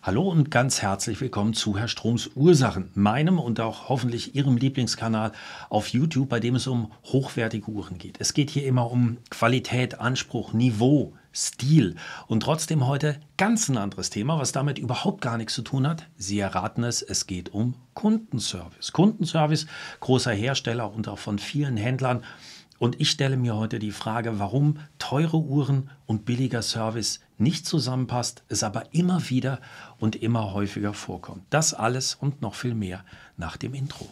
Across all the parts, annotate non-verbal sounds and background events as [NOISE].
Hallo und ganz herzlich willkommen zu Herr Stroms Ursachen, meinem und auch hoffentlich Ihrem Lieblingskanal auf YouTube, bei dem es um hochwertige Uhren geht. Es geht hier immer um Qualität, Anspruch, Niveau, Stil und trotzdem heute ganz ein anderes Thema, was damit überhaupt gar nichts zu tun hat. Sie erraten es, es geht um Kundenservice. Kundenservice großer Hersteller und auch von vielen Händlern. Und ich stelle mir heute die Frage, warum teure Uhren und billiger Service nicht zusammenpasst, es aber immer wieder und immer häufiger vorkommt. Das alles und noch viel mehr nach dem Intro.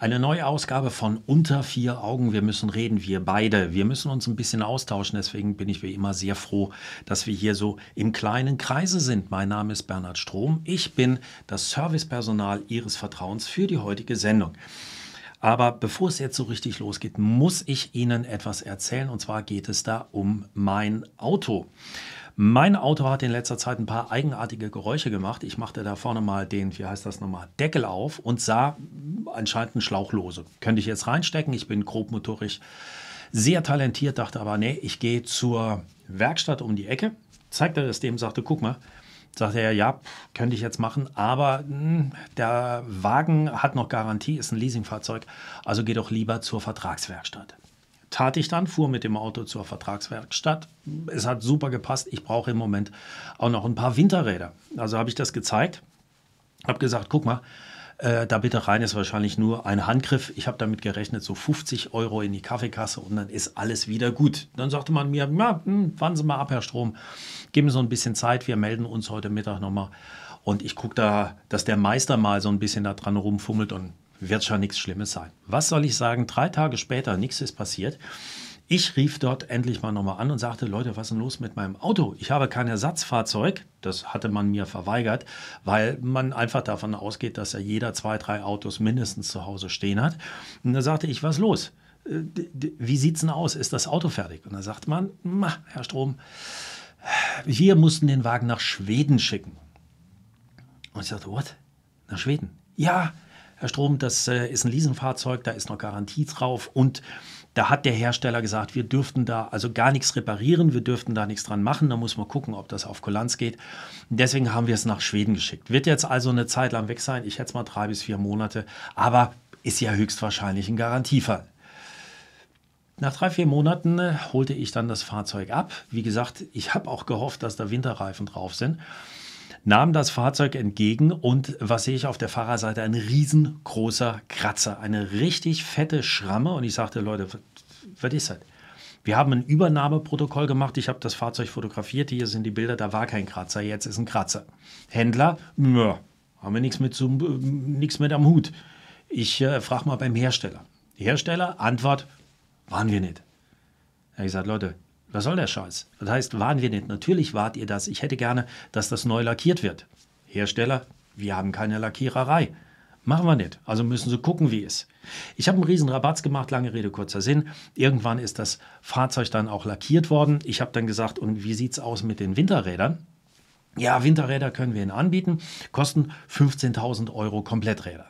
Eine neue Ausgabe von Unter vier Augen. Wir müssen reden, wir beide. Wir müssen uns ein bisschen austauschen. Deswegen bin ich wie immer sehr froh, dass wir hier so im kleinen Kreise sind. Mein Name ist Bernhard Strom. Ich bin das Servicepersonal Ihres Vertrauens für die heutige Sendung. Aber bevor es jetzt so richtig losgeht, muss ich Ihnen etwas erzählen. Und zwar geht es da um mein Auto. Mein Auto hat in letzter Zeit ein paar eigenartige Geräusche gemacht. Ich machte da vorne mal den, wie heißt das nochmal, Deckel auf und sah anscheinend ein Schlauchlose. Könnte ich jetzt reinstecken, ich bin grobmotorisch sehr talentiert, dachte aber, nee, ich gehe zur Werkstatt um die Ecke, zeigte das dem, sagte, guck mal, sagte er, ja, könnte ich jetzt machen, aber hm, der Wagen hat noch Garantie, ist ein Leasingfahrzeug, also geh doch lieber zur Vertragswerkstatt. Tat ich dann, fuhr mit dem Auto zur Vertragswerkstatt. Es hat super gepasst. Ich brauche im Moment auch noch ein paar Winterräder. Also habe ich das gezeigt, habe gesagt, guck mal, äh, da bitte rein ist wahrscheinlich nur ein Handgriff. Ich habe damit gerechnet, so 50 Euro in die Kaffeekasse und dann ist alles wieder gut. Dann sagte man mir, ja, fahren hm, Sie mal ab, Herr Strom, geben Sie so ein bisschen Zeit, wir melden uns heute Mittag nochmal. Und ich gucke da, dass der Meister mal so ein bisschen da dran rumfummelt und wird schon nichts Schlimmes sein. Was soll ich sagen? Drei Tage später, nichts ist passiert. Ich rief dort endlich mal nochmal an und sagte, Leute, was ist denn los mit meinem Auto? Ich habe kein Ersatzfahrzeug. Das hatte man mir verweigert, weil man einfach davon ausgeht, dass ja jeder zwei, drei Autos mindestens zu Hause stehen hat. Und da sagte ich, was ist los? Äh, wie sieht es denn aus? Ist das Auto fertig? Und da sagt man, Herr Strom, wir mussten den Wagen nach Schweden schicken. Und ich sagte, what? Nach Schweden? Ja, Herr Strom, das äh, ist ein Leasingfahrzeug, da ist noch Garantie drauf und da hat der Hersteller gesagt, wir dürften da also gar nichts reparieren, wir dürften da nichts dran machen, da muss man gucken, ob das auf Kulanz geht. Deswegen haben wir es nach Schweden geschickt. Wird jetzt also eine Zeit lang weg sein, ich schätze mal drei bis vier Monate, aber ist ja höchstwahrscheinlich ein Garantiefall. Nach drei, vier Monaten äh, holte ich dann das Fahrzeug ab. Wie gesagt, ich habe auch gehofft, dass da Winterreifen drauf sind nahm das Fahrzeug entgegen und was sehe ich auf der Fahrerseite? Ein riesengroßer Kratzer, eine richtig fette Schramme. Und ich sagte, Leute, was ist das? Wir haben ein Übernahmeprotokoll gemacht. Ich habe das Fahrzeug fotografiert. Hier sind die Bilder. Da war kein Kratzer. Jetzt ist ein Kratzer. Händler, nö, haben wir nichts mit, zum, nix mit am Hut. Ich äh, frage mal beim Hersteller. Hersteller, Antwort, waren wir nicht. Er hat gesagt, Leute, was soll der Scheiß? Das heißt, waren wir nicht. Natürlich wart ihr das. Ich hätte gerne, dass das neu lackiert wird. Hersteller, wir haben keine Lackiererei. Machen wir nicht. Also müssen sie gucken, wie es. Ich habe einen riesen Rabatz gemacht, lange Rede, kurzer Sinn. Irgendwann ist das Fahrzeug dann auch lackiert worden. Ich habe dann gesagt, und wie sieht es aus mit den Winterrädern? Ja, Winterräder können wir Ihnen anbieten, kosten 15.000 Euro Kompletträder.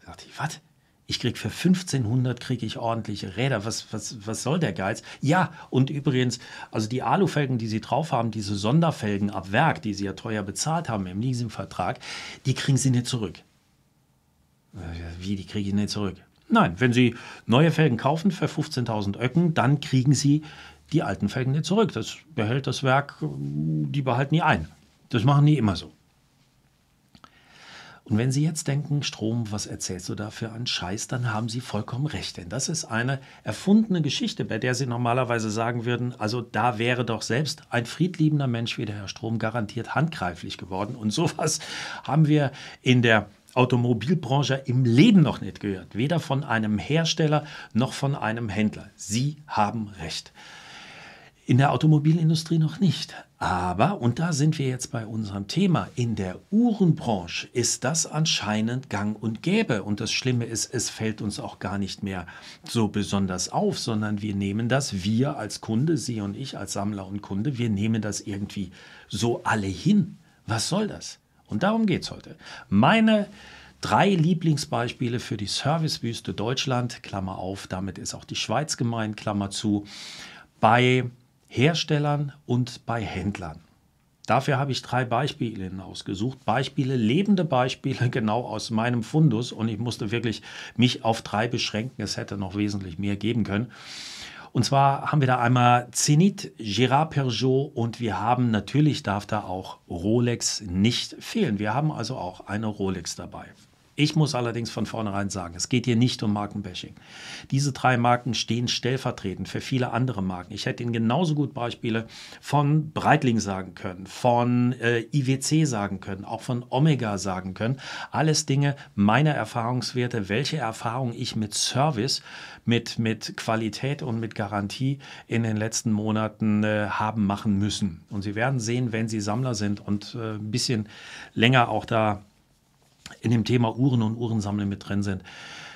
Da dachte ich, was? ich kriege für 1500 kriege ich ordentliche Räder. Was, was, was soll der Geiz? Ja, und übrigens, also die Alufelgen, die sie drauf haben, diese Sonderfelgen ab Werk, die sie ja teuer bezahlt haben im Leasingvertrag, die kriegen sie nicht zurück. Wie, die kriege ich nicht zurück? Nein, wenn sie neue Felgen kaufen für 15.000 Öcken, dann kriegen sie die alten Felgen nicht zurück. Das behält das Werk, die behalten die ein. Das machen die immer so. Und wenn Sie jetzt denken, Strom, was erzählst du da für einen Scheiß, dann haben Sie vollkommen recht. Denn das ist eine erfundene Geschichte, bei der Sie normalerweise sagen würden, also da wäre doch selbst ein friedliebender Mensch wie der Herr Strom garantiert handgreiflich geworden. Und sowas haben wir in der Automobilbranche im Leben noch nicht gehört. Weder von einem Hersteller noch von einem Händler. Sie haben recht. In der Automobilindustrie noch nicht. Aber, und da sind wir jetzt bei unserem Thema, in der Uhrenbranche ist das anscheinend gang und gäbe. Und das Schlimme ist, es fällt uns auch gar nicht mehr so besonders auf, sondern wir nehmen das, wir als Kunde, Sie und ich als Sammler und Kunde, wir nehmen das irgendwie so alle hin. Was soll das? Und darum geht es heute. Meine drei Lieblingsbeispiele für die Servicewüste Deutschland, Klammer auf, damit ist auch die Schweiz gemeint, Klammer zu, bei Herstellern und bei Händlern. Dafür habe ich drei Beispiele ausgesucht. Beispiele, lebende Beispiele [LAUGHS] genau aus meinem Fundus. Und ich musste wirklich mich auf drei beschränken. Es hätte noch wesentlich mehr geben können. Und zwar haben wir da einmal Zenit, Gérard Peugeot und wir haben natürlich darf da auch Rolex nicht fehlen. Wir haben also auch eine Rolex dabei. Ich muss allerdings von vornherein sagen, es geht hier nicht um Markenbashing. Diese drei Marken stehen stellvertretend für viele andere Marken. Ich hätte Ihnen genauso gut Beispiele von Breitling sagen können, von äh, IWC sagen können, auch von Omega sagen können. Alles Dinge meiner Erfahrungswerte, welche Erfahrung ich mit Service, mit, mit Qualität und mit Garantie in den letzten Monaten äh, haben machen müssen. Und Sie werden sehen, wenn Sie Sammler sind und äh, ein bisschen länger auch da in dem Thema Uhren und Uhrensammeln mit drin sind,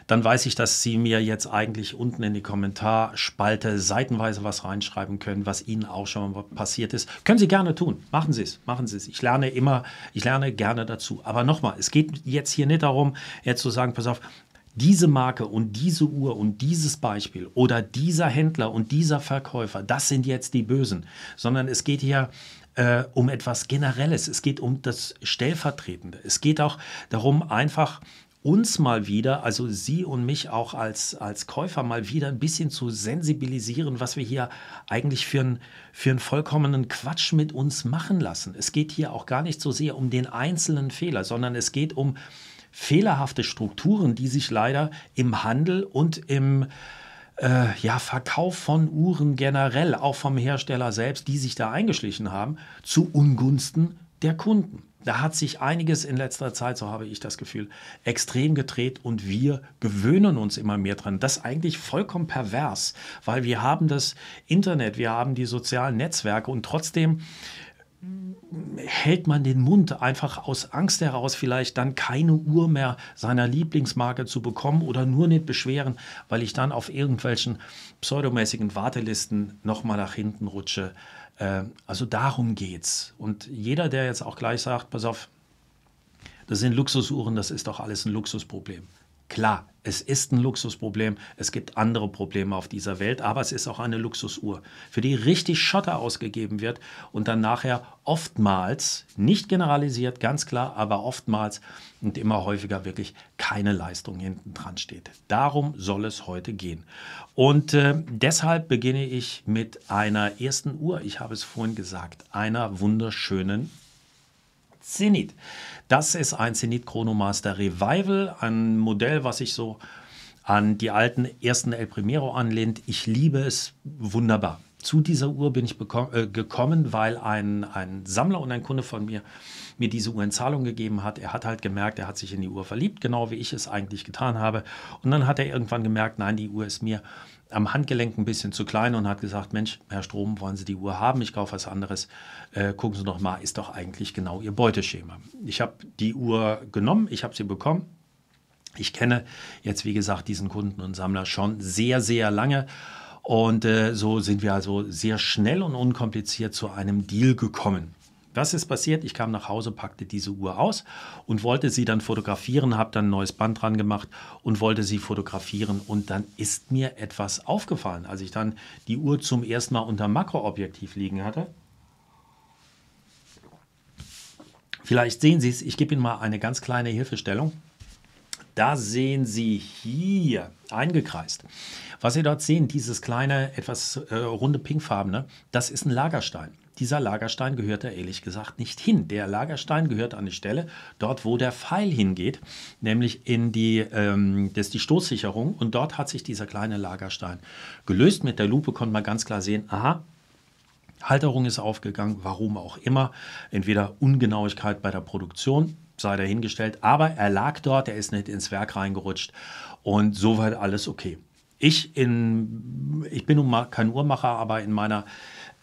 dann weiß ich, dass Sie mir jetzt eigentlich unten in die Kommentarspalte seitenweise was reinschreiben können, was Ihnen auch schon passiert ist. Können Sie gerne tun. Machen Sie es, machen Sie es. Ich lerne immer, ich lerne gerne dazu. Aber nochmal, es geht jetzt hier nicht darum, jetzt zu sagen, pass auf, diese Marke und diese Uhr und dieses Beispiel oder dieser Händler und dieser Verkäufer, das sind jetzt die Bösen, sondern es geht hier äh, um etwas Generelles. Es geht um das Stellvertretende. Es geht auch darum, einfach uns mal wieder, also Sie und mich auch als, als Käufer mal wieder ein bisschen zu sensibilisieren, was wir hier eigentlich für, ein, für einen vollkommenen Quatsch mit uns machen lassen. Es geht hier auch gar nicht so sehr um den einzelnen Fehler, sondern es geht um fehlerhafte Strukturen, die sich leider im Handel und im äh, ja, Verkauf von Uhren generell, auch vom Hersteller selbst, die sich da eingeschlichen haben, zu Ungunsten der Kunden. Da hat sich einiges in letzter Zeit, so habe ich das Gefühl, extrem gedreht und wir gewöhnen uns immer mehr dran. Das ist eigentlich vollkommen pervers, weil wir haben das Internet, wir haben die sozialen Netzwerke und trotzdem hält man den Mund einfach aus Angst heraus, vielleicht dann keine Uhr mehr seiner Lieblingsmarke zu bekommen oder nur nicht beschweren, weil ich dann auf irgendwelchen pseudomäßigen Wartelisten nochmal nach hinten rutsche. Äh, also darum geht's. Und jeder, der jetzt auch gleich sagt, pass auf, das sind Luxusuhren, das ist doch alles ein Luxusproblem. Klar, es ist ein Luxusproblem, es gibt andere Probleme auf dieser Welt, aber es ist auch eine Luxusuhr, für die richtig Schotter ausgegeben wird und dann nachher oftmals, nicht generalisiert, ganz klar, aber oftmals und immer häufiger wirklich keine Leistung hinten dran steht. Darum soll es heute gehen. Und äh, deshalb beginne ich mit einer ersten Uhr, ich habe es vorhin gesagt, einer wunderschönen Zenit. Das ist ein Zenit Chronomaster Revival, ein Modell, was ich so an die alten ersten El Primero anlehnt. Ich liebe es wunderbar. Zu dieser Uhr bin ich äh, gekommen, weil ein, ein Sammler und ein Kunde von mir mir diese Uhr in Zahlung gegeben hat. Er hat halt gemerkt, er hat sich in die Uhr verliebt, genau wie ich es eigentlich getan habe. Und dann hat er irgendwann gemerkt, nein, die Uhr ist mir am Handgelenk ein bisschen zu klein und hat gesagt, Mensch, Herr Strom, wollen Sie die Uhr haben? Ich kaufe was anderes. Äh, gucken Sie doch mal, ist doch eigentlich genau Ihr Beuteschema. Ich habe die Uhr genommen, ich habe sie bekommen. Ich kenne jetzt, wie gesagt, diesen Kunden und Sammler schon sehr, sehr lange. Und äh, so sind wir also sehr schnell und unkompliziert zu einem Deal gekommen. Was ist passiert? Ich kam nach Hause, packte diese Uhr aus und wollte sie dann fotografieren, habe dann ein neues Band dran gemacht und wollte sie fotografieren und dann ist mir etwas aufgefallen, als ich dann die Uhr zum ersten Mal unter Makroobjektiv liegen hatte. Vielleicht sehen Sie es, ich gebe Ihnen mal eine ganz kleine Hilfestellung. Da sehen Sie hier eingekreist. Was Sie dort sehen, dieses kleine, etwas äh, runde pinkfarbene, das ist ein Lagerstein. Dieser Lagerstein gehört da ehrlich gesagt nicht hin. Der Lagerstein gehört an die Stelle dort, wo der Pfeil hingeht, nämlich in die, ähm, das ist die Stoßsicherung. Und dort hat sich dieser kleine Lagerstein gelöst. Mit der Lupe konnte man ganz klar sehen, aha, Halterung ist aufgegangen, warum auch immer. Entweder Ungenauigkeit bei der Produktion, sei dahingestellt, aber er lag dort, er ist nicht ins Werk reingerutscht und soweit alles okay. Ich, in, ich bin nun mal kein Uhrmacher, aber in meiner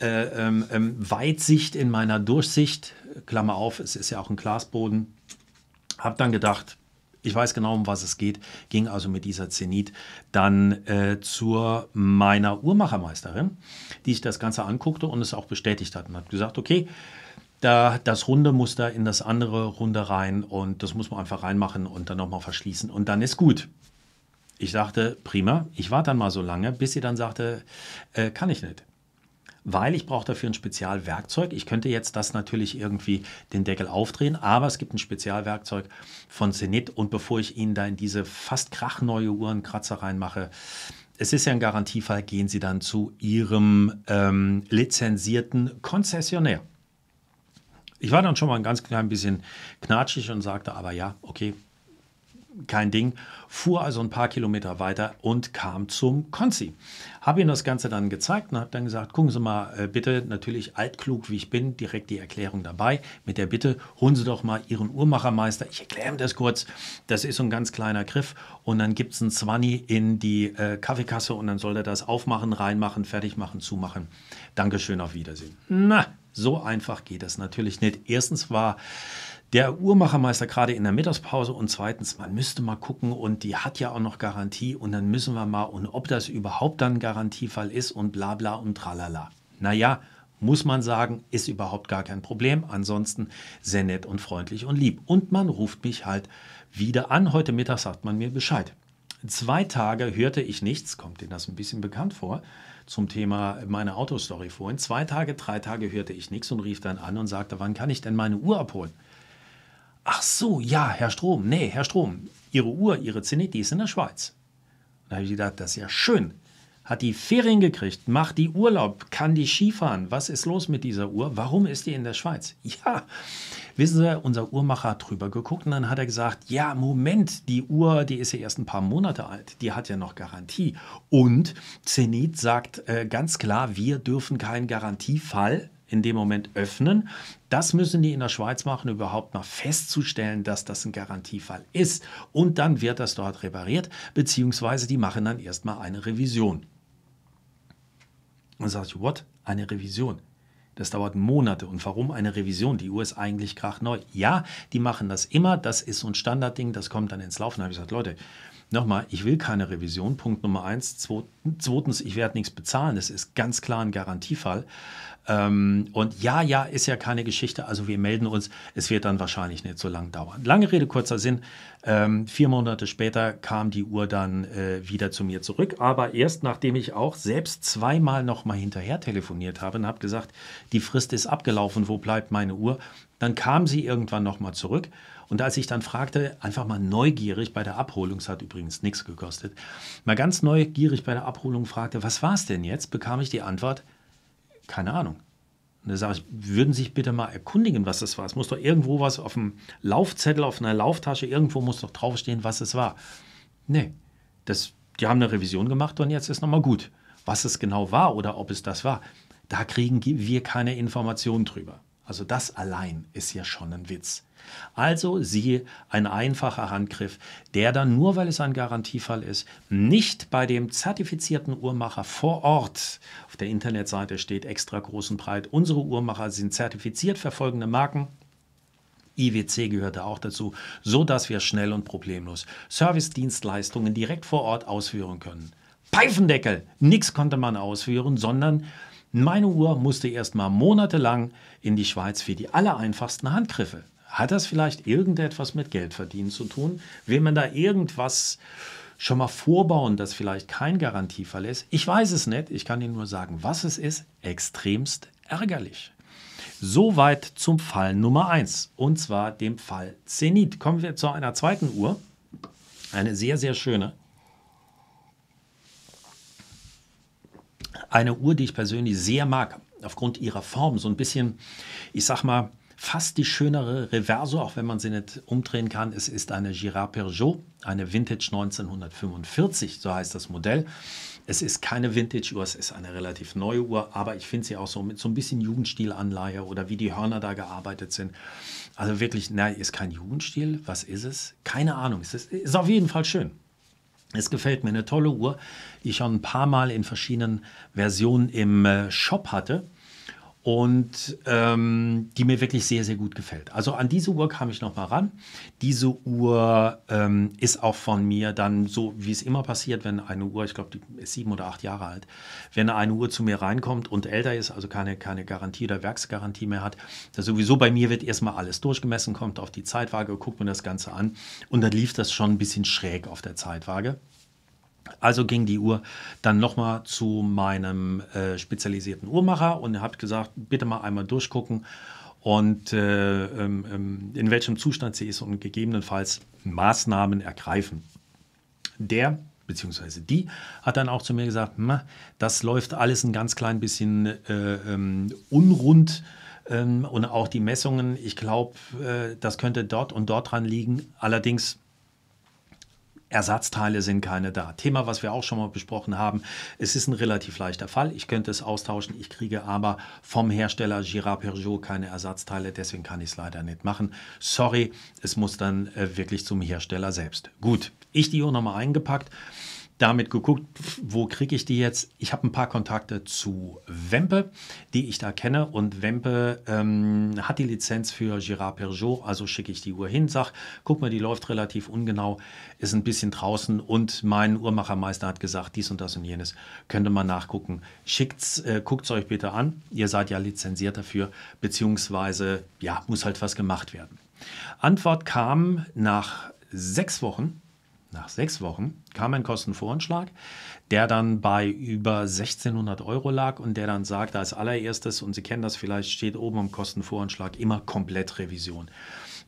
äh, ähm, ähm, Weitsicht in meiner Durchsicht, Klammer auf, es ist ja auch ein Glasboden, habe dann gedacht, ich weiß genau, um was es geht, ging also mit dieser Zenit dann äh, zur meiner Uhrmachermeisterin, die sich das Ganze anguckte und es auch bestätigt hat und hat gesagt, okay, da das Runde muss da in das andere Runde rein und das muss man einfach reinmachen und dann nochmal verschließen und dann ist gut. Ich sagte, prima, ich warte dann mal so lange, bis sie dann sagte, äh, kann ich nicht weil ich brauche dafür ein Spezialwerkzeug. Ich könnte jetzt das natürlich irgendwie den Deckel aufdrehen, aber es gibt ein Spezialwerkzeug von Zenit und bevor ich Ihnen da in diese fast krachneue Uhrenkratzer reinmache, es ist ja ein Garantiefall, gehen Sie dann zu Ihrem ähm, lizenzierten Konzessionär. Ich war dann schon mal ein ganz klein bisschen knatschig und sagte aber ja, okay, kein Ding. Fuhr also ein paar Kilometer weiter und kam zum Konzi. Habe ihm das Ganze dann gezeigt und habe dann gesagt, gucken Sie mal äh, bitte, natürlich altklug wie ich bin, direkt die Erklärung dabei mit der Bitte, holen Sie doch mal Ihren Uhrmachermeister, ich erkläre ihm das kurz, das ist so ein ganz kleiner Griff und dann gibt es einen Zwanni in die äh, Kaffeekasse und dann soll er das aufmachen, reinmachen, fertig machen, zumachen. Dankeschön, auf Wiedersehen. Na, so einfach geht das natürlich nicht. Erstens war der Uhrmachermeister gerade in der Mittagspause und zweitens, man müsste mal gucken und die hat ja auch noch Garantie und dann müssen wir mal und ob das überhaupt dann ein Garantiefall ist und bla bla und tralala. Naja, muss man sagen, ist überhaupt gar kein Problem. Ansonsten sehr nett und freundlich und lieb. Und man ruft mich halt wieder an. Heute Mittag sagt man mir Bescheid. Zwei Tage hörte ich nichts, kommt Ihnen das ein bisschen bekannt vor, zum Thema meine Autostory vorhin. Zwei Tage, drei Tage hörte ich nichts und rief dann an und sagte, wann kann ich denn meine Uhr abholen? Ach so, ja, Herr Strom, nee, Herr Strom, Ihre Uhr, Ihre Zenit, die ist in der Schweiz. Und da habe ich gedacht, das ist ja schön. Hat die Ferien gekriegt, macht die Urlaub, kann die Skifahren. Was ist los mit dieser Uhr? Warum ist die in der Schweiz? [LAUGHS] Ja, wissen Sie, unser Uhrmacher hat drüber geguckt und dann hat er gesagt, ja, Moment, die Uhr, die ist ja erst ein paar Monate alt, die hat ja noch Garantie. Und Zenit sagt äh, ganz klar, wir dürfen keinen Garantiefall in dem Moment öffnen. Das müssen die in der Schweiz machen, überhaupt mal festzustellen, dass das ein Garantiefall ist. Und dann wird das dort repariert, beziehungsweise die machen dann erstmal eine Revision. Und sage ich, what? Eine Revision. Das dauert Monate. Und warum eine Revision? Die Uhr ist eigentlich krachneu. Ja, die machen das immer. Das ist so ein Standardding. Das kommt dann ins Laufen. Da habe ich gesagt, Leute, Nochmal, ich will keine Revision. Punkt Nummer eins. Zweitens, ich werde nichts bezahlen. Das ist ganz klar ein Garantiefall. Ähm, und ja, ja, ist ja keine Geschichte. Also wir melden uns. Es wird dann wahrscheinlich nicht so lange dauern. Lange Rede, kurzer Sinn. Ähm, vier Monate später kam die Uhr dann äh, wieder zu mir zurück. Aber erst nachdem ich auch selbst zweimal nochmal hinterher telefoniert habe und habe gesagt, die Frist ist abgelaufen, wo bleibt meine Uhr? Dann kam sie irgendwann nochmal zurück. Und als ich dann fragte, einfach mal neugierig bei der Abholung, es hat übrigens nichts gekostet, mal ganz neugierig bei der Abholung fragte, was war es denn jetzt, bekam ich die Antwort, keine Ahnung. Und da sage ich, würden Sie sich bitte mal erkundigen, was das war. Es muss doch irgendwo was auf dem Laufzettel, auf einer Lauftasche, irgendwo muss doch draufstehen, was es war. Nee, das, die haben eine Revision gemacht und jetzt ist nochmal gut. Was es genau war oder ob es das war, da kriegen wir keine Informationen drüber. Also das allein ist ja schon ein Witz. Also siehe ein einfacher Handgriff, der dann nur weil es ein Garantiefall ist, nicht bei dem zertifizierten Uhrmacher vor Ort auf der Internetseite steht extra groß und breit. Unsere Uhrmacher sind zertifiziert für folgende Marken. IWC gehörte auch dazu, so dass wir schnell und problemlos Servicedienstleistungen direkt vor Ort ausführen können. Pfeifendeckel, nichts konnte man ausführen, sondern meine Uhr musste erst mal monatelang in die Schweiz für die allereinfachsten Handgriffe. Hat das vielleicht irgendetwas mit Geldverdienen zu tun? Will man da irgendwas schon mal vorbauen, das vielleicht kein Garantiefall ist? Ich weiß es nicht. Ich kann Ihnen nur sagen, was es ist. Extremst ärgerlich. Soweit zum Fall Nummer 1 und zwar dem Fall Zenit. Kommen wir zu einer zweiten Uhr. Eine sehr, sehr schöne. Eine Uhr, die ich persönlich sehr mag, aufgrund ihrer Form. So ein bisschen, ich sag mal, Fast die schönere Reverso, auch wenn man sie nicht umdrehen kann, es ist eine Girard Peugeot, eine Vintage 1945, so heißt das Modell. Es ist keine Vintage-Uhr, es ist eine relativ neue Uhr, aber ich finde sie auch so mit so ein bisschen Jugendstilanleihe oder wie die Hörner da gearbeitet sind. Also wirklich, nein, ist kein Jugendstil. Was ist es? Keine Ahnung. Es ist, ist auf jeden Fall schön. Es gefällt mir eine tolle Uhr, die ich schon ein paar Mal in verschiedenen Versionen im äh, Shop hatte und ähm, die mir wirklich sehr, sehr gut gefällt. Also an diese Uhr kam ich nochmal ran. Diese Uhr ähm, ist auch von mir dann so, wie es immer passiert, wenn eine Uhr, ich glaube, die ist sieben oder acht Jahre alt, wenn eine Uhr zu mir reinkommt und älter ist, also keine, keine Garantie oder Werksgarantie mehr hat, da sowieso bei mir wird erstmal alles durchgemessen, kommt auf die Zeitwaage, guckt mir das Ganze an und dann lief das schon ein bisschen schräg auf der Zeitwaage. Also ging die Uhr dann nochmal zu meinem äh, spezialisierten Uhrmacher und hat gesagt, bitte mal einmal durchgucken und äh, ähm, ähm, in welchem Zustand sie ist und gegebenenfalls Maßnahmen ergreifen. Der beziehungsweise die hat dann auch zu mir gesagt, das läuft alles ein ganz klein bisschen äh, ähm, unrund ähm, und auch die Messungen, ich glaube, äh, das könnte dort und dort dran liegen. Allerdings Ersatzteile sind keine da. Thema, was wir auch schon mal besprochen haben. Es ist ein relativ leichter Fall. Ich könnte es austauschen. Ich kriege aber vom Hersteller Girard Peugeot keine Ersatzteile. Deswegen kann ich es leider nicht machen. Sorry, es muss dann äh, wirklich zum Hersteller selbst. Gut, ich die Uhr nochmal eingepackt damit geguckt, wo kriege ich die jetzt? Ich habe ein paar Kontakte zu Wempe, die ich da kenne. Und Wempe ähm, hat die Lizenz für Girard Peugeot, also schicke ich die Uhr hin, sag, guck mal, die läuft relativ ungenau, ist ein bisschen draußen und mein Uhrmachermeister hat gesagt, dies und das und jenes, könnte man nachgucken. Schickt's, äh, guckt's euch bitte an. Ihr seid ja lizenziert dafür, beziehungsweise ja, muss halt was gemacht werden. Antwort kam nach sechs Wochen nach sechs Wochen kam ein Kostenvoranschlag, der dann bei über 1600 Euro lag und der dann sagte als allererstes, und Sie kennen das vielleicht, steht oben im Kostenvoranschlag immer Komplettrevision,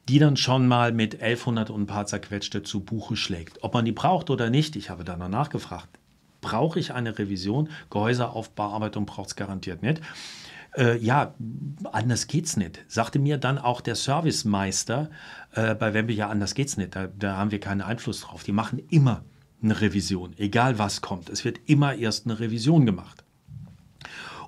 die dann schon mal mit 1100 und ein paar zerquetschte zu Buche schlägt. Ob man die braucht oder nicht, ich habe danach nachgefragt, brauche ich eine Revision? Gehäuseaufbearbeitung braucht es garantiert nicht äh, ja, anders geht's nicht, sagte mir dann auch der Servicemeister äh, bei Wembley, ja, anders geht's nicht, da, da haben wir keinen Einfluss drauf. Die machen immer eine Revision, egal was kommt. Es wird immer erst eine Revision gemacht.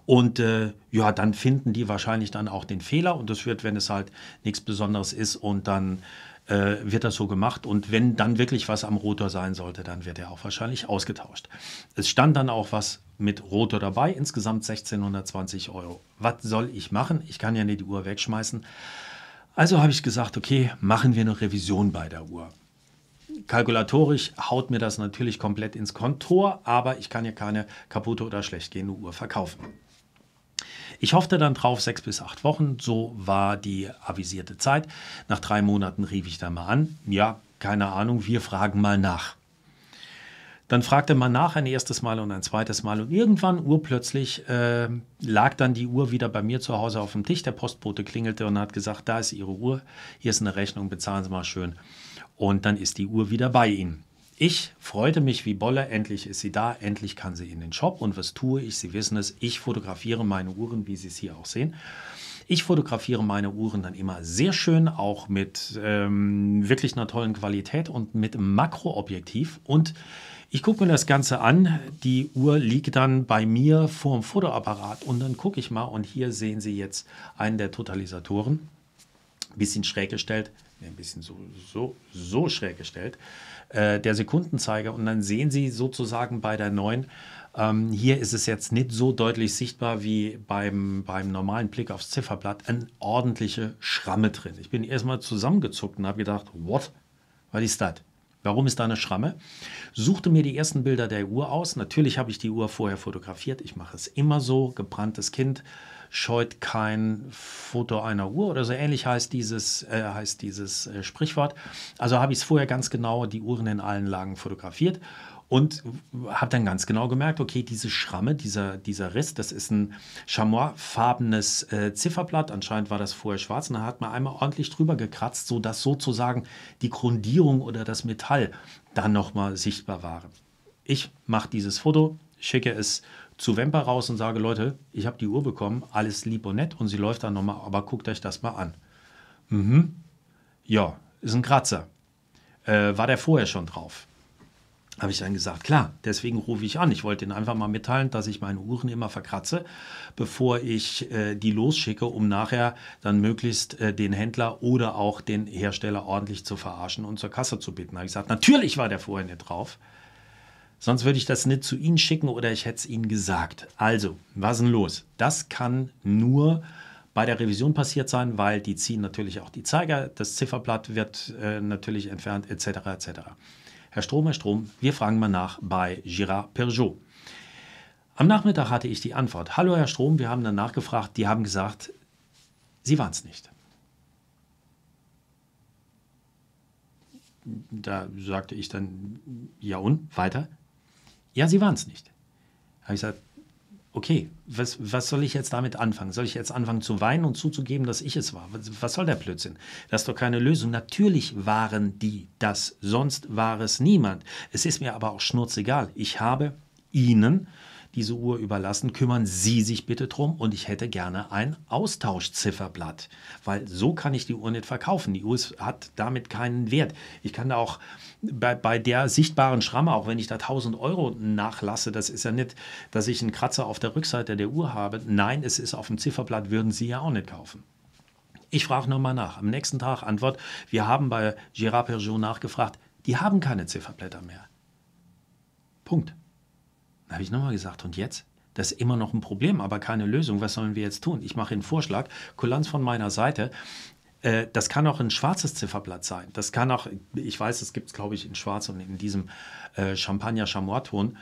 Und äh, ja, dann finden die wahrscheinlich dann auch den Fehler und das wird, wenn es halt nichts Besonderes ist und dann äh, wird das so gemacht. Und wenn dann wirklich was am Rotor sein sollte, dann wird er auch wahrscheinlich ausgetauscht. Es stand dann auch was mit Rotor dabei, insgesamt 1620 Euro. Was soll ich machen? Ich kann ja nicht die Uhr wegschmeißen. Also habe ich gesagt, okay, machen wir eine Revision bei der Uhr. Kalkulatorisch haut mir das natürlich komplett ins Kontor, aber ich kann ja keine kaputte oder schlecht gehende Uhr verkaufen. Ich hoffte dann drauf, sechs bis acht Wochen, so war die avisierte Zeit. Nach drei Monaten rief ich dann mal an, ja, keine Ahnung, wir fragen mal nach. Dann fragte man nach ein erstes Mal und ein zweites Mal und irgendwann urplötzlich äh, lag dann die Uhr wieder bei mir zu Hause auf dem Tisch. Der Postbote klingelte und hat gesagt, da ist Ihre Uhr, hier ist eine Rechnung, bezahlen Sie mal schön. Und dann ist die Uhr wieder bei Ihnen. Ich freute mich wie Bolle, endlich ist sie da, endlich kann sie in den Shop. Und was tue ich? Sie wissen es, ich fotografiere meine Uhren, wie Sie es hier auch sehen. Ich fotografiere meine Uhren dann immer sehr schön, auch mit ähm, wirklich einer tollen Qualität und mit Makroobjektiv und ich gucke mir das Ganze an. Die Uhr liegt dann bei mir vorm Fotoapparat und dann gucke ich mal und hier sehen Sie jetzt einen der Totalisatoren. Ein bisschen schräg gestellt, ein bisschen so, so, so schräg gestellt, äh, der Sekundenzeiger und dann sehen Sie sozusagen bei der neuen, ähm, hier ist es jetzt nicht so deutlich sichtbar wie beim, beim normalen Blick aufs Zifferblatt, eine ordentliche Schramme drin. Ich bin erstmal zusammengezuckt und habe gedacht, what, was ist das? Warum ist da eine Schramme? Suchte mir die ersten Bilder der Uhr aus. Natürlich habe ich die Uhr vorher fotografiert. Ich mache es immer so. Gebranntes Kind scheut kein Foto einer Uhr oder so ähnlich heißt dieses, äh, heißt dieses äh, Sprichwort. Also habe ich es vorher ganz genau die Uhren in allen Lagen fotografiert und habe dann ganz genau gemerkt, okay, diese Schramme, dieser, dieser Riss, das ist ein chamoisfarbenes äh, Zifferblatt. Anscheinend war das vorher schwarz und da hat man einmal ordentlich drüber gekratzt, sodass sozusagen die Grundierung oder das Metall dann nochmal sichtbar waren. Ich mache dieses Foto, schicke es zu Wemper raus und sage, Leute, ich habe die Uhr bekommen, alles lieb und nett und sie läuft dann nochmal, aber guckt euch das mal an. Mhm. Ja, ist ein Kratzer. Äh, war der vorher schon drauf? Habe ich dann gesagt, klar, deswegen rufe ich an. Ich wollte Ihnen einfach mal mitteilen, dass ich meine Uhren immer verkratze, bevor ich äh, die losschicke, um nachher dann möglichst äh, den Händler oder auch den Hersteller ordentlich zu verarschen und zur Kasse zu bitten. Da habe ich gesagt, natürlich war der vorher nicht drauf. Sonst würde ich das nicht zu Ihnen schicken oder ich hätte es Ihnen gesagt. Also, was ist denn los? Das kann nur bei der Revision passiert sein, weil die ziehen natürlich auch die Zeiger, das Zifferblatt wird äh, natürlich entfernt, etc. etc. Herr Strom, Herr Strom, wir fragen mal nach bei Girard Peugeot. Am Nachmittag hatte ich die Antwort. Hallo, Herr Strom, wir haben dann nachgefragt. Die haben gesagt, Sie waren es nicht. Da sagte ich dann, ja und? Weiter? Ja, Sie waren es nicht. Da habe ich gesagt, okay, was, was soll ich jetzt damit anfangen? Soll ich jetzt anfangen zu weinen und zuzugeben, dass ich es war? Was, was soll der Blödsinn? Das ist doch keine Lösung. Natürlich waren die das, sonst war es niemand. Es ist mir aber auch schnurzegal. Ich habe ihnen diese Uhr überlassen. Kümmern Sie sich bitte drum und ich hätte gerne ein Austauschzifferblatt, weil so kann ich die Uhr nicht verkaufen. Die Uhr hat damit keinen Wert. Ich kann da auch bei, bei der sichtbaren Schramme, auch wenn ich da 1000 Euro nachlasse, das ist ja nicht, dass ich einen Kratzer auf der Rückseite der Uhr habe. Nein, es ist auf dem Zifferblatt, würden Sie ja auch nicht kaufen. Ich frage nochmal nach. Am nächsten Tag Antwort, wir haben bei Gérard Peugeot nachgefragt, die haben keine Zifferblätter mehr. Punkt habe ich nochmal gesagt, und jetzt? Das ist immer noch ein Problem, aber keine Lösung. Was sollen wir jetzt tun? Ich mache einen Vorschlag, Kulanz von meiner Seite. Äh, das kann auch ein schwarzes Zifferblatt sein. Das kann auch, ich weiß, es gibt es, glaube ich, in schwarz und in diesem äh, Champagner-Chamois-Ton.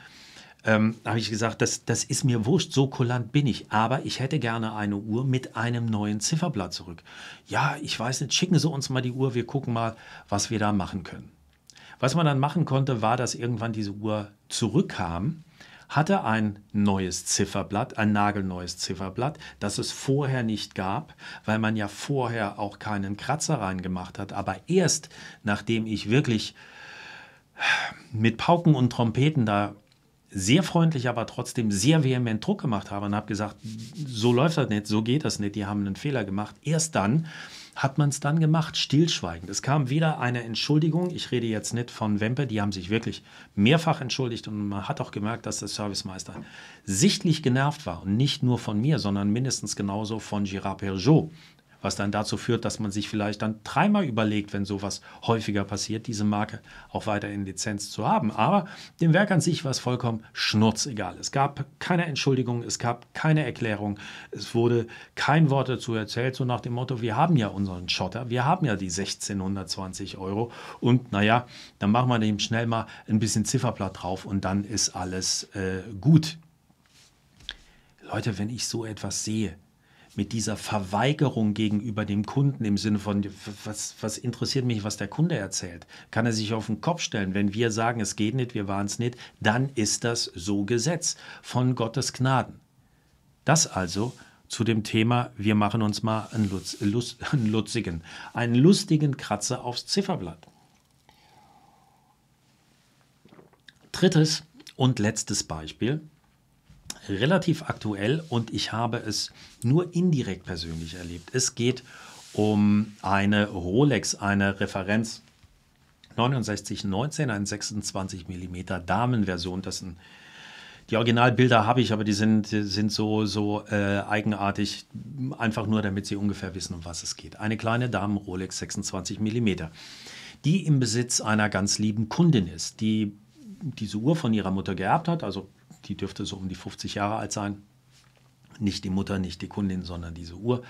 Ähm, habe ich gesagt, das, das ist mir wurscht, so kulant bin ich. Aber ich hätte gerne eine Uhr mit einem neuen Zifferblatt zurück. Ja, ich weiß nicht, schicken Sie uns mal die Uhr, wir gucken mal, was wir da machen können. Was man dann machen konnte, war, dass irgendwann diese Uhr zurückkam hatte ein neues Zifferblatt, ein nagelneues Zifferblatt, das es vorher nicht gab, weil man ja vorher auch keinen Kratzer reingemacht hat. Aber erst nachdem ich wirklich mit Pauken und Trompeten da sehr freundlich, aber trotzdem sehr vehement Druck gemacht habe und habe gesagt, so läuft das nicht, so geht das nicht, die haben einen Fehler gemacht. Erst dann hat man es dann gemacht, stillschweigend. Es kam weder eine Entschuldigung, ich rede jetzt nicht von Wempe, die haben sich wirklich mehrfach entschuldigt und man hat auch gemerkt, dass der Servicemeister sichtlich genervt war und nicht nur von mir, sondern mindestens genauso von Girard Perjot, was dann dazu führt, dass man sich vielleicht dann dreimal überlegt, wenn sowas häufiger passiert, diese Marke auch weiter in Lizenz zu haben. Aber dem Werk an sich war es vollkommen schnurzegal. Es gab keine Entschuldigung, es gab keine Erklärung, es wurde kein Wort dazu erzählt, so nach dem Motto, wir haben ja unseren Schotter, wir haben ja die 1620 Euro und naja, dann machen wir dem schnell mal ein bisschen Zifferblatt drauf und dann ist alles äh, gut. Leute, wenn ich so etwas sehe, mit dieser Verweigerung gegenüber dem Kunden im Sinne von, was, was interessiert mich, was der Kunde erzählt? Kann er sich auf den Kopf stellen? Wenn wir sagen, es geht nicht, wir waren es nicht, dann ist das so Gesetz von Gottes Gnaden. Das also zu dem Thema, wir machen uns mal einen, Lutz, Lust, [LAUGHS] einen lutzigen, einen lustigen Kratzer aufs Zifferblatt. Drittes und letztes Beispiel relativ aktuell und ich habe es nur indirekt persönlich erlebt. Es geht um eine Rolex, eine Referenz 6919, eine 26 mm Damenversion. Das sind die Originalbilder habe ich, aber die sind, sind so, so äh, eigenartig, einfach nur damit Sie ungefähr wissen, um was es geht. Eine kleine Damen-Rolex 26 mm, die im Besitz einer ganz lieben Kundin ist, die diese Uhr von ihrer Mutter geerbt hat, also die dürfte so um die 50 Jahre alt sein. Nicht die Mutter, nicht die Kundin, sondern diese Uhr.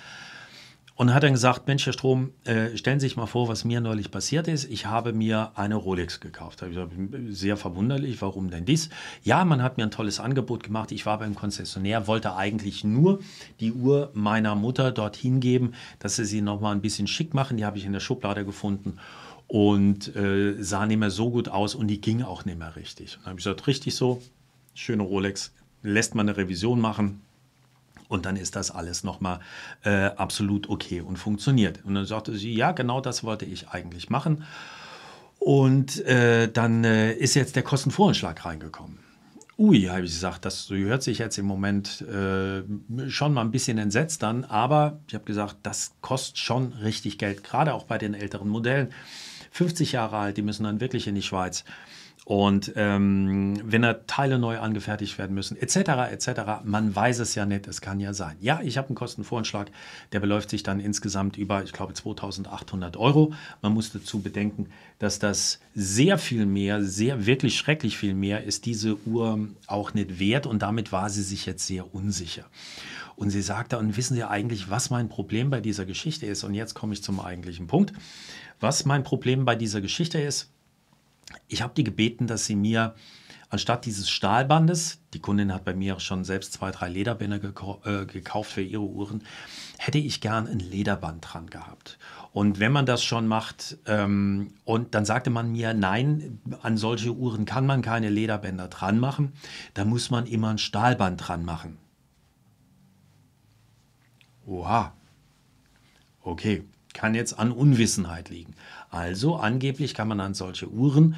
Und hat dann gesagt, Mensch, Herr Strom, äh, stellen Sie sich mal vor, was mir neulich passiert ist. Ich habe mir eine Rolex gekauft. Da habe sehr verwunderlich, warum denn dies? Ja, man hat mir ein tolles Angebot gemacht. Ich war beim Konzessionär, wollte eigentlich nur die Uhr meiner Mutter dorthin geben, dass sie sie nochmal ein bisschen schick machen. Die habe ich in der Schublade gefunden und äh, sah nicht mehr so gut aus und die ging auch nicht mehr richtig. Und dann habe ich gesagt, richtig so, schöne Rolex, lässt man eine Revision machen, und dann ist das alles nochmal äh, absolut okay und funktioniert. Und dann sagte sie, ja, genau das wollte ich eigentlich machen. Und äh, dann äh, ist jetzt der Kostenvoranschlag reingekommen. Ui, habe ich gesagt, das hört sich jetzt im Moment äh, schon mal ein bisschen entsetzt an, aber ich habe gesagt, das kostet schon richtig Geld, gerade auch bei den älteren Modellen. 50 Jahre alt, die müssen dann wirklich in die Schweiz. Und ähm, wenn da Teile neu angefertigt werden müssen, etc., etc., man weiß es ja nicht, es kann ja sein. Ja, ich habe einen Kostenvoranschlag, der beläuft sich dann insgesamt über, ich glaube, 2800 Euro. Man muss dazu bedenken, dass das sehr viel mehr, sehr wirklich schrecklich viel mehr ist diese Uhr auch nicht wert und damit war sie sich jetzt sehr unsicher. Und sie sagte, und wissen Sie eigentlich, was mein Problem bei dieser Geschichte ist? Und jetzt komme ich zum eigentlichen Punkt. Was mein Problem bei dieser Geschichte ist, ich habe die gebeten, dass sie mir anstatt dieses Stahlbandes, die Kundin hat bei mir auch schon selbst zwei, drei Lederbänder gekau äh, gekauft für ihre Uhren, hätte ich gern ein Lederband dran gehabt. Und wenn man das schon macht, ähm, und dann sagte man mir, nein, an solche Uhren kann man keine Lederbänder dran machen, da muss man immer ein Stahlband dran machen. Oha. Okay, kann jetzt an Unwissenheit liegen. Also angeblich kann man an solche Uhren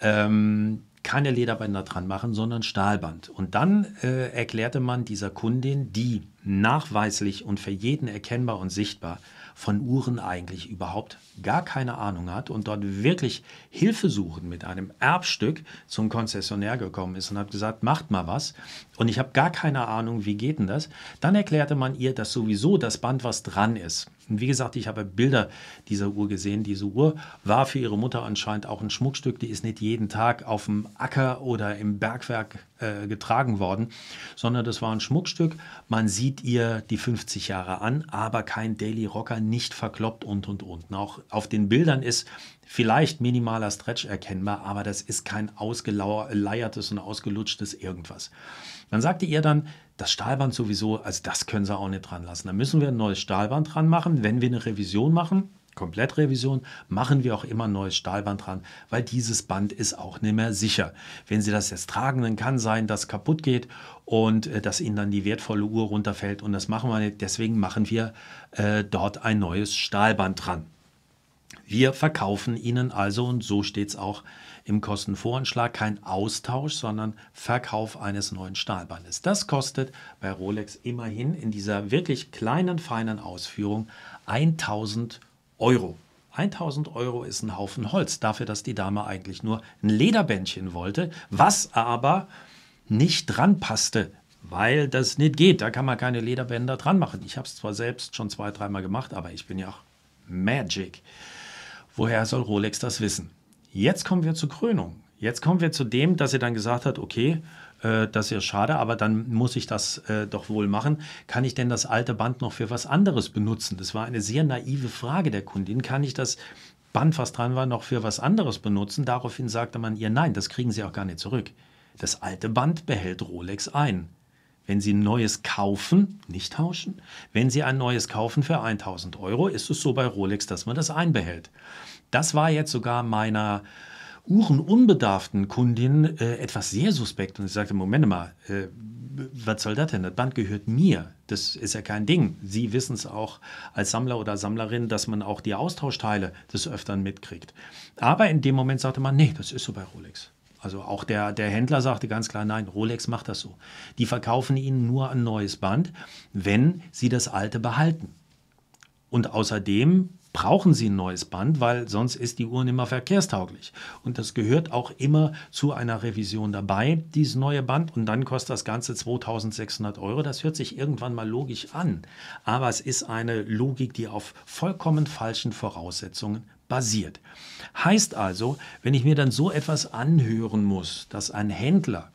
ähm, keine Lederbänder dran machen, sondern Stahlband. Und dann äh, erklärte man dieser Kundin, die nachweislich und für jeden erkennbar und sichtbar von Uhren eigentlich überhaupt gar keine Ahnung hat und dort wirklich Hilfe suchen mit einem Erbstück zum Konzessionär gekommen ist und hat gesagt, macht mal was und ich habe gar keine Ahnung, wie geht denn das, dann erklärte man ihr, dass sowieso das Band, was dran ist, und wie gesagt, ich habe Bilder dieser Uhr gesehen. Diese Uhr war für ihre Mutter anscheinend auch ein Schmuckstück. Die ist nicht jeden Tag auf dem Acker oder im Bergwerk äh, getragen worden, sondern das war ein Schmuckstück. Man sieht ihr die 50 Jahre an, aber kein Daily Rocker, nicht verkloppt und und und. und auch auf den Bildern ist vielleicht minimaler Stretch erkennbar, aber das ist kein ausgeleiertes und ausgelutschtes irgendwas. Dann sagte ihr dann, das Stahlband sowieso, also das können sie auch nicht dran lassen. Da müssen wir ein neues Stahlband dran machen. Wenn wir eine Revision machen, Komplettrevision, machen wir auch immer ein neues Stahlband dran, weil dieses Band ist auch nicht mehr sicher. Wenn Sie das jetzt tragen, dann kann sein, dass kaputt geht und äh, dass Ihnen dann die wertvolle Uhr runterfällt und das machen wir nicht. Deswegen machen wir äh, dort ein neues Stahlband dran. Wir verkaufen Ihnen also, und so steht es auch im Kostenvoranschlag kein Austausch, sondern Verkauf eines neuen Stahlbandes. Das kostet bei Rolex immerhin in dieser wirklich kleinen, feinen Ausführung 1000 Euro. 1000 Euro ist ein Haufen Holz dafür, dass die Dame eigentlich nur ein Lederbändchen wollte, was aber nicht dran passte, weil das nicht geht. Da kann man keine Lederbänder dran machen. Ich habe es zwar selbst schon zwei, dreimal gemacht, aber ich bin ja auch Magic. Woher soll Rolex das wissen? Jetzt kommen wir zur Krönung. Jetzt kommen wir zu dem, dass er dann gesagt hat, okay, äh, das ist ja schade, aber dann muss ich das äh, doch wohl machen. Kann ich denn das alte Band noch für was anderes benutzen? Das war eine sehr naive Frage der Kundin. Kann ich das Band, was dran war, noch für was anderes benutzen? Daraufhin sagte man ihr, nein, das kriegen Sie auch gar nicht zurück. Das alte Band behält Rolex ein. Wenn Sie ein neues kaufen, nicht tauschen, wenn Sie ein neues kaufen für 1000 Euro, ist es so bei Rolex, dass man das einbehält. Das war jetzt sogar meiner uhrenunbedarften Kundin äh, etwas sehr suspekt und sie sagte, Moment mal, äh, was soll das denn? Das Band gehört mir. Das ist ja kein Ding. Sie wissen es auch als Sammler oder Sammlerin, dass man auch die Austauschteile des Öfteren mitkriegt. Aber in dem Moment sagte man, nee, das ist so bei Rolex. Also auch der, der Händler sagte ganz klar, nein, Rolex macht das so. Die verkaufen ihnen nur ein neues Band, wenn sie das alte behalten. Und außerdem brauchen sie ein neues Band, weil sonst ist die Uhr nicht mehr verkehrstauglich. Und das gehört auch immer zu einer Revision dabei, dieses neue Band. Und dann kostet das Ganze 2600 Euro. Das hört sich irgendwann mal logisch an. Aber es ist eine Logik, die auf vollkommen falschen Voraussetzungen basiert. Heißt also, wenn ich mir dann so etwas anhören muss, dass ein Händler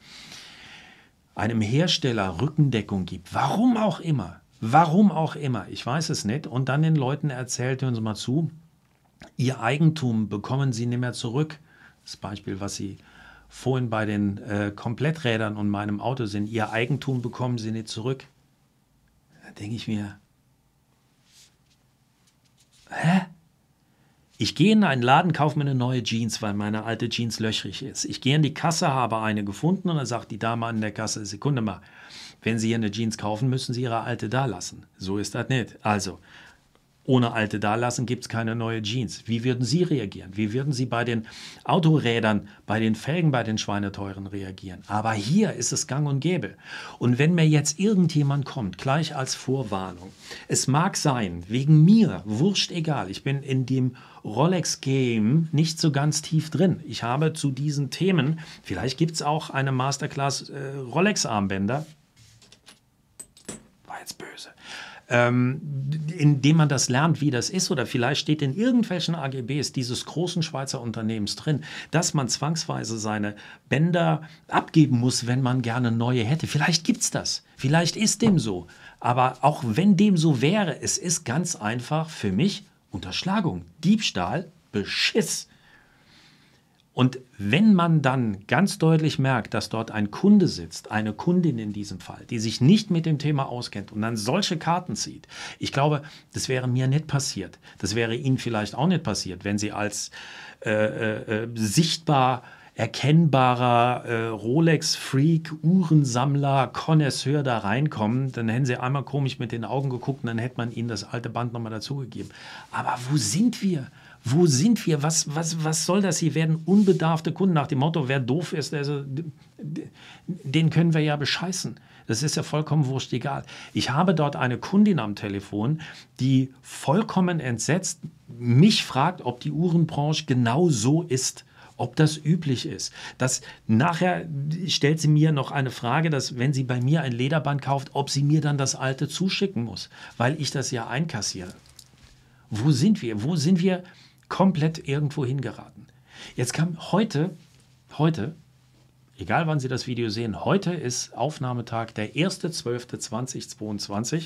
einem Hersteller Rückendeckung gibt, warum auch immer, Warum auch immer, ich weiß es nicht. Und dann den Leuten erzählt, hören Sie mal zu, Ihr Eigentum bekommen Sie nicht mehr zurück. Das Beispiel, was Sie vorhin bei den äh, Kompletträdern und meinem Auto sind, Ihr Eigentum bekommen Sie nicht zurück. Da denke ich mir, hä? Ich gehe in einen Laden, kaufe mir eine neue Jeans, weil meine alte Jeans löchrig ist. Ich gehe in die Kasse, habe eine gefunden und dann sagt die Dame an der Kasse, Sekunde mal, wenn Sie eine Jeans kaufen, müssen Sie Ihre alte da lassen. So ist das nicht. Also, ohne alte dalassen gibt es keine neue Jeans. Wie würden Sie reagieren? Wie würden Sie bei den Autorädern, bei den Felgen, bei den Schweineteuren reagieren? Aber hier ist es gang und gäbe. Und wenn mir jetzt irgendjemand kommt, gleich als Vorwarnung, es mag sein, wegen mir, wurscht egal, ich bin in dem Rolex-Game nicht so ganz tief drin. Ich habe zu diesen Themen, vielleicht gibt es auch eine Masterclass äh, Rolex-Armbänder, als böse. Ähm, indem man das lernt, wie das ist, oder vielleicht steht in irgendwelchen AGBs dieses großen Schweizer Unternehmens drin, dass man zwangsweise seine Bänder abgeben muss, wenn man gerne neue hätte. Vielleicht gibt es das. Vielleicht ist dem so. Aber auch wenn dem so wäre, es ist ganz einfach für mich Unterschlagung, Diebstahl, Beschiss. Und wenn man dann ganz deutlich merkt, dass dort ein Kunde sitzt, eine Kundin in diesem Fall, die sich nicht mit dem Thema auskennt und dann solche Karten zieht, ich glaube, das wäre mir nicht passiert. Das wäre Ihnen vielleicht auch nicht passiert, wenn Sie als äh, äh, äh sichtbar erkennbarer äh, Rolex-Freak, Uhrensammler, Connoisseur da reinkommen, dann hätten sie einmal komisch mit den Augen geguckt und dann hätte man ihnen das alte Band nochmal dazugegeben. Aber wo sind wir? wo sind wir? Was, was, was soll das? Hier werden unbedarfte Kunden nach dem Motto, wer doof ist, also, den können wir ja bescheißen. Das ist ja vollkommen wurscht egal. Ich habe dort eine Kundin am Telefon, die vollkommen entsetzt mich fragt, ob die Uhrenbranche genau so ist ob das üblich ist. Das, nachher stellt sie mir noch eine Frage, dass wenn sie bei mir ein Lederband kauft, ob sie mir dann das alte zuschicken muss, weil ich das ja einkassiere. Wo sind wir? Wo sind wir? komplett irgendwo hingeraten. Jetzt kam heute, heute, egal wann Sie das Video sehen, heute ist Aufnahmetag der 1.12.2022.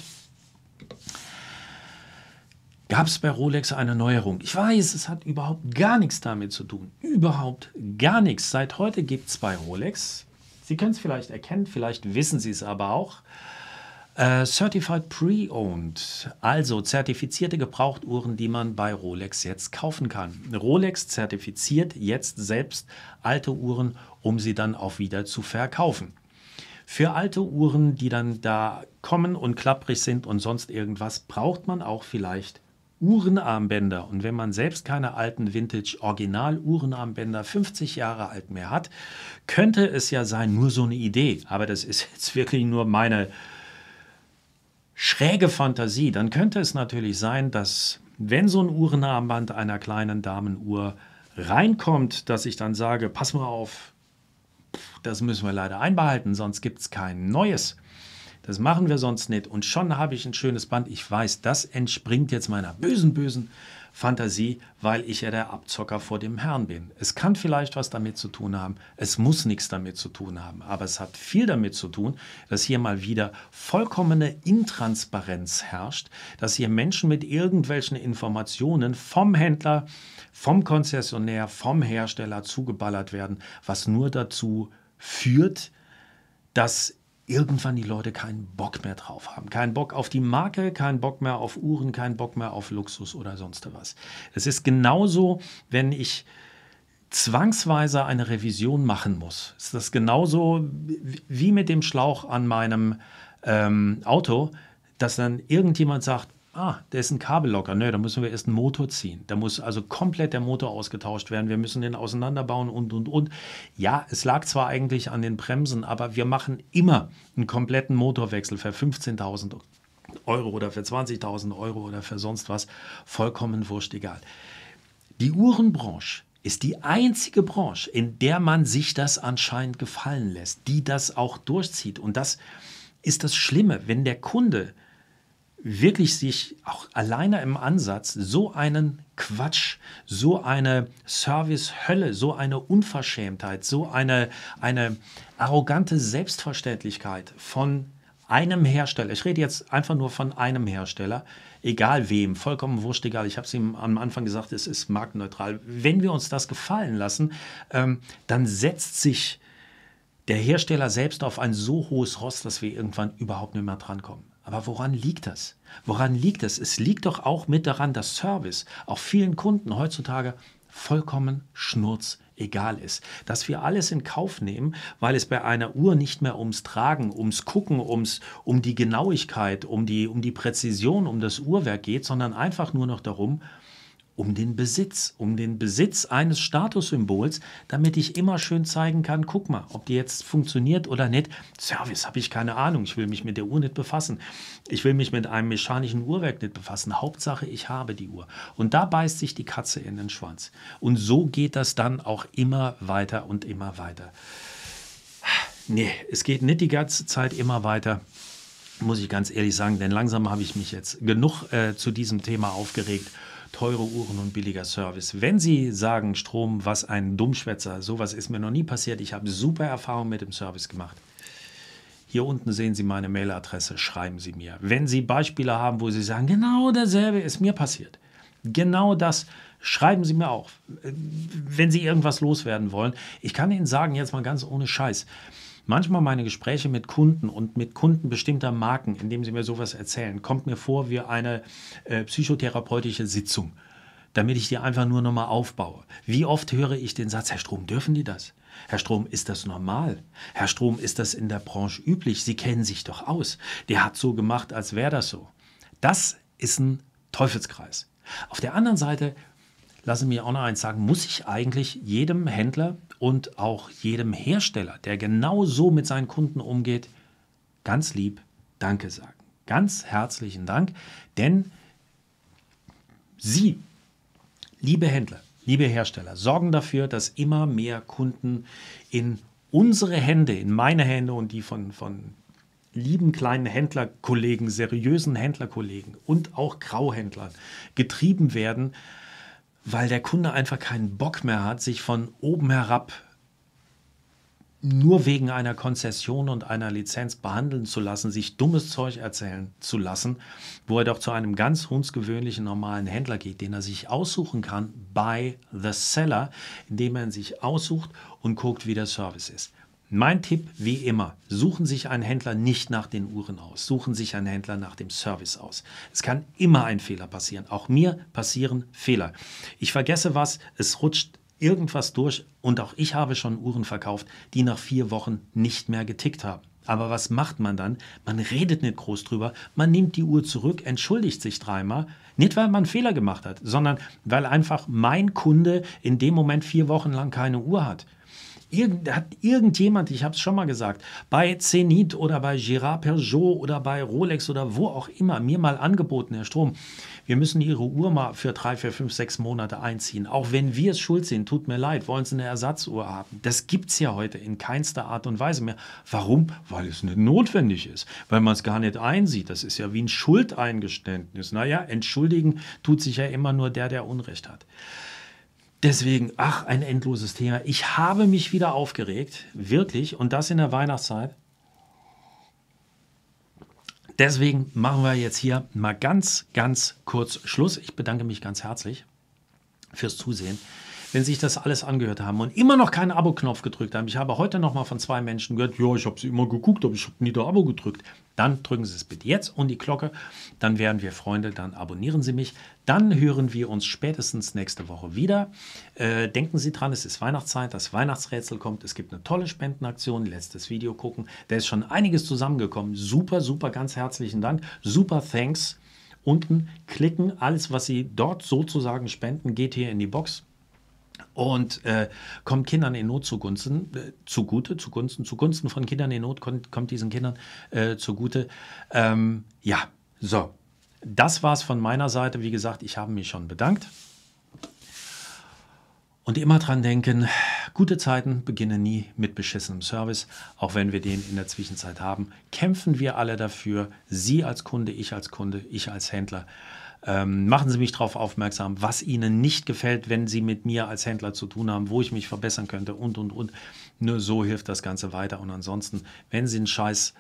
Gab es bei Rolex eine Neuerung? Ich weiß, es hat überhaupt gar nichts damit zu tun. Überhaupt gar nichts. Seit heute gibt es bei Rolex, Sie können es vielleicht erkennen, vielleicht wissen Sie es aber auch, äh, certified Pre-Owned, also zertifizierte Gebrauchtuhren, die man bei Rolex jetzt kaufen kann. Rolex zertifiziert jetzt selbst alte Uhren, um sie dann auch wieder zu verkaufen. Für alte Uhren, die dann da kommen und klapprig sind und sonst irgendwas, braucht man auch vielleicht Uhrenarmbänder. Und wenn man selbst keine alten Vintage-Original-Uhrenarmbänder 50 Jahre alt mehr hat, könnte es ja sein, nur so eine Idee. Aber das ist jetzt wirklich nur meine äh, schräge Fantasie, dann könnte es natürlich sein, dass wenn so ein Uhrenarmband einer kleinen Damenuhr reinkommt, dass ich dann sage, pass mal auf, das müssen wir leider einbehalten, sonst gibt es kein neues. Das machen wir sonst nicht. Und schon habe ich ein schönes Band. Ich weiß, das entspringt jetzt meiner bösen, bösen Fantasie, weil ich ja der Abzocker vor dem Herrn bin. Es kann vielleicht was damit zu tun haben, es muss nichts damit zu tun haben, aber es hat viel damit zu tun, dass hier mal wieder vollkommene Intransparenz herrscht, dass hier Menschen mit irgendwelchen Informationen vom Händler, vom Konzessionär, vom Hersteller zugeballert werden, was nur dazu führt, dass irgendwann die Leute keinen Bock mehr drauf haben. Keinen Bock auf die Marke, keinen Bock mehr auf Uhren, keinen Bock mehr auf Luxus oder sonst was. Es ist genauso, wenn ich zwangsweise eine Revision machen muss. Es Ist das genauso wie mit dem Schlauch an meinem ähm, Auto, dass dann irgendjemand sagt, ah, der ist ein Kabellocker. Nö, ne, da müssen wir erst einen Motor ziehen. Da muss also komplett der Motor ausgetauscht werden. Wir müssen den auseinanderbauen und, und, und. Ja, es lag zwar eigentlich an den Bremsen, aber wir machen immer einen kompletten Motorwechsel für 15.000 Euro oder für 20.000 Euro oder für sonst was. Vollkommen wurscht, egal. Die Uhrenbranche ist die einzige Branche, in der man sich das anscheinend gefallen lässt, die das auch durchzieht. Und das ist das Schlimme, wenn der Kunde wirklich sich auch alleine im Ansatz so einen Quatsch, so eine Service-Hölle, so eine Unverschämtheit, so eine, eine arrogante Selbstverständlichkeit von einem Hersteller, ich rede jetzt einfach nur von einem Hersteller, egal wem, vollkommen wurscht, egal, ich habe es ihm am Anfang gesagt, es ist marktneutral. Wenn wir uns das gefallen lassen, ähm, dann setzt sich der Hersteller selbst auf ein so hohes Ross, dass wir irgendwann überhaupt nicht mehr drankommen. Aber woran liegt das? Woran liegt das? Es liegt doch auch mit daran, dass Service auch vielen Kunden heutzutage vollkommen schnurz egal ist. Dass wir alles in Kauf nehmen, weil es bei einer Uhr nicht mehr ums Tragen, ums Gucken, ums, um die Genauigkeit, um die, um die Präzision, um das Uhrwerk geht, sondern einfach nur noch darum, um den Besitz, um den Besitz eines Statussymbols, damit ich immer schön zeigen kann, guck mal, ob die jetzt funktioniert oder nicht. Service habe ich keine Ahnung, ich will mich mit der Uhr nicht befassen. Ich will mich mit einem mechanischen Uhrwerk nicht befassen. Hauptsache, ich habe die Uhr. Und da beißt sich die Katze in den Schwanz. Und so geht das dann auch immer weiter und immer weiter. Nee, es geht nicht die ganze Zeit immer weiter muss ich ganz ehrlich sagen, denn langsam habe ich mich jetzt genug äh, zu diesem Thema aufgeregt teure Uhren und billiger Service. Wenn Sie sagen, Strom, was ein Dummschwätzer, sowas ist mir noch nie passiert, ich habe super Erfahrungen mit dem Service gemacht. Hier unten sehen Sie meine Mailadresse, schreiben Sie mir. Wenn Sie Beispiele haben, wo Sie sagen, genau dasselbe ist mir passiert, genau das, schreiben Sie mir auch, wenn Sie irgendwas loswerden wollen. Ich kann Ihnen sagen, jetzt mal ganz ohne Scheiß, manchmal meine Gespräche mit Kunden und mit Kunden bestimmter Marken, indem sie mir sowas erzählen, kommt mir vor wie eine äh, psychotherapeutische Sitzung, damit ich die einfach nur nochmal aufbaue. Wie oft höre ich den Satz, Herr Strom, dürfen die das? Herr Strom, ist das normal? Herr Strom, ist das in der Branche üblich? Sie kennen sich doch aus. Der hat so gemacht, als wäre das so. Das ist ein Teufelskreis. Auf der anderen Seite, lassen Sie mir auch noch eins sagen, muss ich eigentlich jedem Händler und auch jedem Hersteller, der genau so mit seinen Kunden umgeht, ganz lieb Danke sagen. Ganz herzlichen Dank, denn Sie, liebe Händler, liebe Hersteller, sorgen dafür, dass immer mehr Kunden in unsere Hände, in meine Hände und die von, von lieben kleinen Händlerkollegen, seriösen Händlerkollegen und auch Grauhändlern getrieben werden, weil der Kunde einfach keinen Bock mehr hat, sich von oben herab nur wegen einer Konzession und einer Lizenz behandeln zu lassen, sich dummes Zeug erzählen zu lassen, wo er doch zu einem ganz hundsgewöhnlichen normalen Händler geht, den er sich aussuchen kann by the seller, indem er ihn sich aussucht und guckt, wie der Service ist. Mein Tipp, wie immer, suchen sich einen Händler nicht nach den Uhren aus, suchen sich einen Händler nach dem Service aus. Es kann immer ein Fehler passieren. Auch mir passieren Fehler. Ich vergesse was, es rutscht irgendwas durch und auch ich habe schon Uhren verkauft, die nach vier Wochen nicht mehr getickt haben. Aber was macht man dann? Man redet nicht groß drüber, man nimmt die Uhr zurück, entschuldigt sich dreimal. Nicht, weil man einen Fehler gemacht hat, sondern weil einfach mein Kunde in dem Moment vier Wochen lang keine Uhr hat. Irgend, hat irgendjemand, ich habe es schon mal gesagt, bei Zenit oder bei Girard Peugeot oder bei Rolex oder wo auch immer mir mal angeboten, Herr Strom, wir müssen Ihre Uhr mal für drei, vier, fünf, sechs Monate einziehen. Auch wenn wir es schuld sind, tut mir leid, wollen Sie eine Ersatzuhr haben. Das gibt es ja heute in keinster Art und Weise mehr. Warum? Weil es nicht notwendig ist, weil man es gar nicht einsieht. Das ist ja wie ein Schuldeingeständnis. Naja, entschuldigen tut sich ja immer nur der, der Unrecht hat. Deswegen, ach, ein endloses Thema. Ich habe mich wieder aufgeregt, wirklich, und das in der Weihnachtszeit. Deswegen machen wir jetzt hier mal ganz, ganz kurz Schluss. Ich bedanke mich ganz herzlich fürs Zusehen wenn sie sich das alles angehört haben und immer noch keinen Abo-Knopf gedrückt haben. Ich habe heute noch mal von zwei Menschen gehört, ja, ich habe sie immer geguckt, aber ich habe nie das Abo gedrückt. Dann drücken Sie es bitte jetzt und die Glocke, dann werden wir Freunde, dann abonnieren Sie mich, dann hören wir uns spätestens nächste Woche wieder. Äh, denken Sie dran, es ist Weihnachtszeit, das Weihnachtsrätsel kommt, es gibt eine tolle Spendenaktion, letztes Video gucken, da ist schon einiges zusammengekommen. Super, super, ganz herzlichen Dank, super Thanks unten klicken. Alles, was Sie dort sozusagen spenden, geht hier in die Box und äh, kommt Kindern in Not zugunsten, äh, zugute, zugunsten, zugunsten von Kindern in Not, kommt, kommt diesen Kindern äh, zugute. Ähm, ja, so. Das war es von meiner Seite. Wie gesagt, ich habe mich schon bedankt. Und immer dran denken, gute Zeiten beginnen nie mit beschissenem Service, auch wenn wir den in der Zwischenzeit haben. Kämpfen wir alle dafür, Sie als Kunde, ich als Kunde, ich als Händler. Ähm, machen Sie mich darauf aufmerksam, was Ihnen nicht gefällt, wenn Sie mit mir als Händler zu tun haben, wo ich mich verbessern könnte und, und, und. Nur so hilft das Ganze weiter. Und ansonsten, wenn Sie einen Scheiß...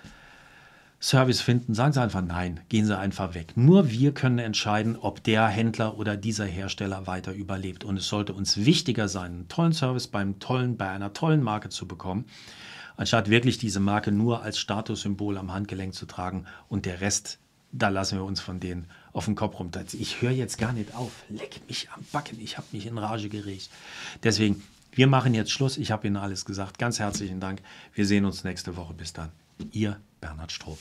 Service finden, sagen Sie einfach nein, gehen Sie einfach weg. Nur wir können entscheiden, ob der Händler oder dieser Hersteller weiter überlebt. Und es sollte uns wichtiger sein, einen tollen Service beim tollen, bei einer tollen Marke zu bekommen, anstatt wirklich diese Marke nur als Statussymbol am Handgelenk zu tragen und der Rest, da lassen wir uns von denen auf den Kopf rumtanze. Ich höre jetzt gar nicht auf. Leck mich am Backen. Ich habe mich in Rage geregt. Deswegen, wir machen jetzt Schluss. Ich habe Ihnen alles gesagt. Ganz herzlichen Dank. Wir sehen uns nächste Woche. Bis dann. Ihr Bernhard Stroh.